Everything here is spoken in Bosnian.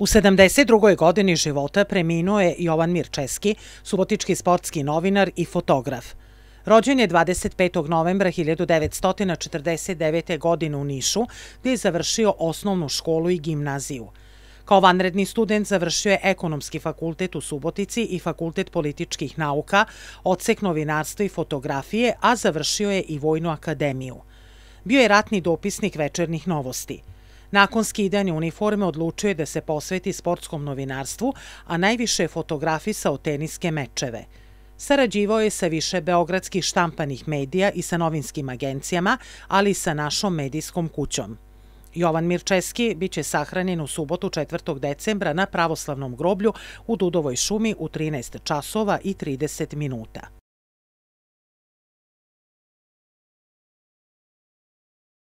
U 72. godini života preminuo je Jovan Mirčeski, subotički sportski novinar i fotograf. Rođen je 25. novembra 1949. godine u Nišu, gdje je završio osnovnu školu i gimnaziju. Kao vanredni student završio je ekonomski fakultet u Subotici i fakultet političkih nauka, odsek novinarstva i fotografije, a završio je i vojnu akademiju. Bio je ratni dopisnik večernih novosti. Nakon skidanja uniforme odlučuje da se posveti sportskom novinarstvu, a najviše je fotografisao teniske mečeve. Sarađivao je sa više beogradskih štampanih medija i sa novinskim agencijama, ali i sa našom medijskom kućom. Jovan Mirčeski bit će sahranjen u subotu 4. decembra na pravoslavnom groblju u Dudovoj šumi u 13 časova i 30 minuta.